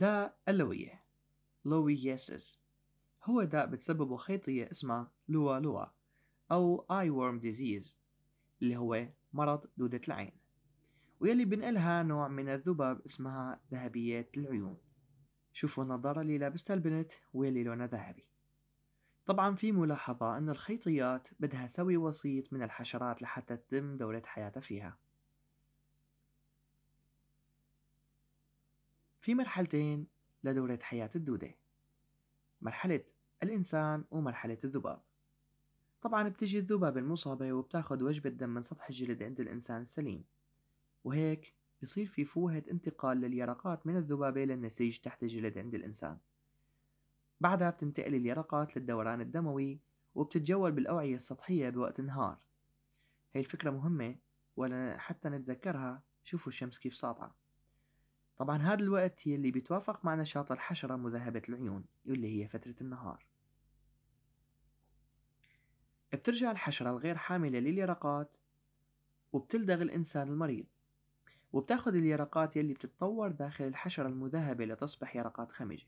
داء اللوية لوييسس هو داء بتسببه خيطية اسمها لوا لوا أو آي ورم ديزيز اللي هو مرض دودة العين ويلي بنقلها نوع من الذباب اسمها ذهبية العيون شوفوا النظارة اللي لابستها البنت ويلي لونها ذهبي طبعا في ملاحظة أن الخيطيات بدها سوي وسيط من الحشرات لحتى تتم دورة حياتها فيها في مرحلتين لدورة حياة الدودة مرحلة الإنسان ومرحلة الذباب طبعا بتجي الذباب المصابة وبتاخد وجبة دم من سطح الجلد عند الإنسان السليم وهيك بصير في فوهة انتقال لليرقات من الذبابة للنسيج تحت الجلد عند الإنسان بعدها بتنتقل اليرقات للدوران الدموي وبتتجول بالأوعية السطحية بوقت النهار هي الفكرة مهمة ولا حتى نتذكرها شوفوا الشمس كيف ساطعة طبعا هذا الوقت هي اللي بيتوافق مع نشاط الحشرة مذهبة العيون واللي هي فترة النهار بترجع الحشرة الغير حاملة لليرقات وبتلدغ الإنسان المريض وبتاخذ اليرقات يلي بتتطور داخل الحشرة المذهبة لتصبح يرقات خمجة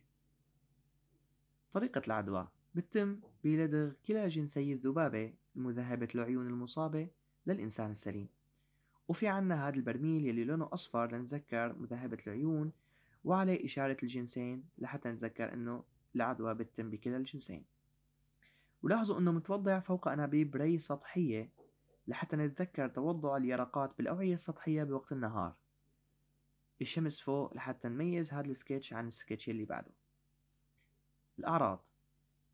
طريقة العدوى بتتم بلدغ كلا جنسي الذبابة المذهبة العيون المصابة للإنسان السليم وفي عنا هذا البرميل يلي لونه أصفر لنتذكر مذهبة العيون وعليه إشارة الجنسين لحتى نتذكر إنه العدوى بتتم بكلا الجنسين ولاحظوا إنه متوضع فوق أنابيب ري سطحية لحتى نتذكر توضع اليرقات بالأوعية السطحية بوقت النهار الشمس فوق لحتى نميز هذا السكتش عن السكتش اللي بعده الأعراض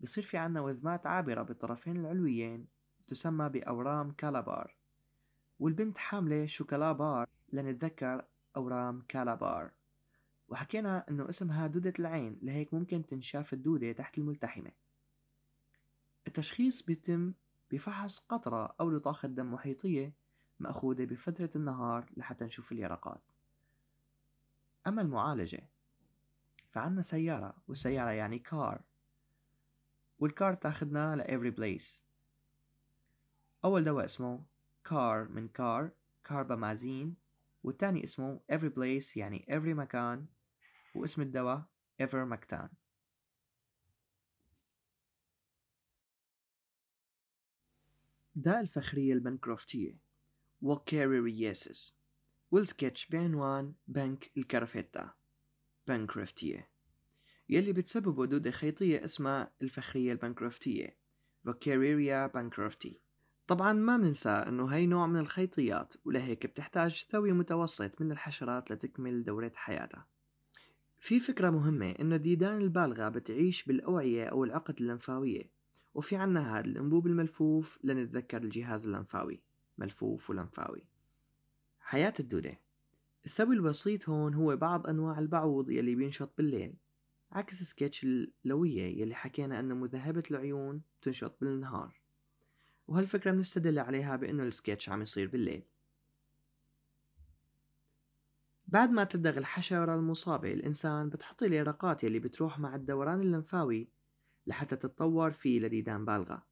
بصير في عنا وذمات عابرة بالطرفين العلويين تسمى بأورام كالابار والبنت حاملة شوكولا بار لنتذكر أورام كالابار وحكينا إنه اسمها دودة العين لهيك ممكن تنشاف الدودة تحت الملتحمة التشخيص بيتم بفحص قطرة أو لطاخة دم محيطية مأخوذة بفترة النهار لحتى نشوف اليرقات أما المعالجة فعنا سيارة والسيارة يعني كار والكار تاخدنا لإيفري بليس أول دواء اسمه car من car كاربامازين والتاني اسمه every place يعني every مكان واسم الدواء مكتان داء الفخرية البنكروفتية وكاريرياسيس والسكتش بعنوان بنك الكرفيتا بنكروفتية يلي بتسببه دودة خيطية اسمها الفخرية البنكروفتية وكاريريا بنكروفتي طبعا ما بننسى انه هي نوع من الخيطيات ولهيك بتحتاج ثوي متوسط من الحشرات لتكمل دورة حياتها في فكرة مهمة انه الديدان البالغة بتعيش بالأوعية أو العقد اللمفاوية وفي عنا هذا الأنبوب الملفوف لنتذكر الجهاز اللمفاوي ملفوف ولمفاوي حياة الدودة الثوي البسيط هون هو بعض أنواع البعوض يلي بينشط بالليل عكس سكتش اللوية يلي حكينا أنه مذهبة العيون تنشط بالنهار وهالفكرة بنستدل عليها بأنه السكتش عم يصير بالليل بعد ما تلدغ الحشرة المصابة الإنسان بتحط اليرقات يلي بتروح مع الدوران اللمفاوي لحتى تتطور في لديدان بالغة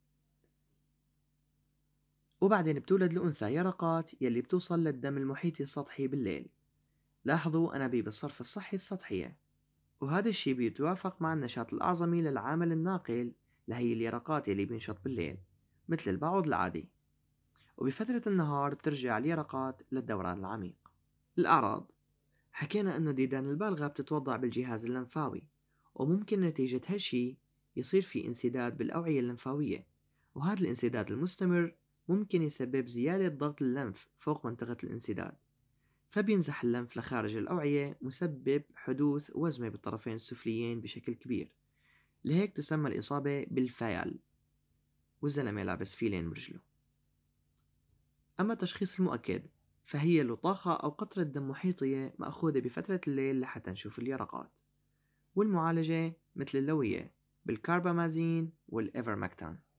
وبعدين بتولد الأنثى يرقات يلي بتوصل للدم المحيطي السطحي بالليل لاحظوا أنابيب الصرف الصحي السطحية وهذا الشي بيتوافق مع النشاط الأعظمي للعامل الناقل لهي اليرقات يلي بينشط بالليل مثل البعوض العادي وبفترة النهار بترجع اليرقات للدوران العميق الأعراض حكينا أنه الديدان البالغة بتتوضع بالجهاز اللمفاوي وممكن نتيجة هالشي يصير في انسداد بالأوعية اللمفاوية وهذا الانسداد المستمر ممكن يسبب زيادة ضغط اللمف فوق منطقة الانسداد فبينزح اللمف لخارج الأوعية مسبب حدوث وزمة بالطرفين السفليين بشكل كبير لهيك تسمى الإصابة بالفيال والزلمة لابس فيلين برجله أما تشخيص المؤكد فهي لطاخة أو قطرة دم محيطية مأخوذة بفترة الليل لحتى نشوف اليرقات والمعالجة مثل اللوية بالكاربامازين والإيفرماكتان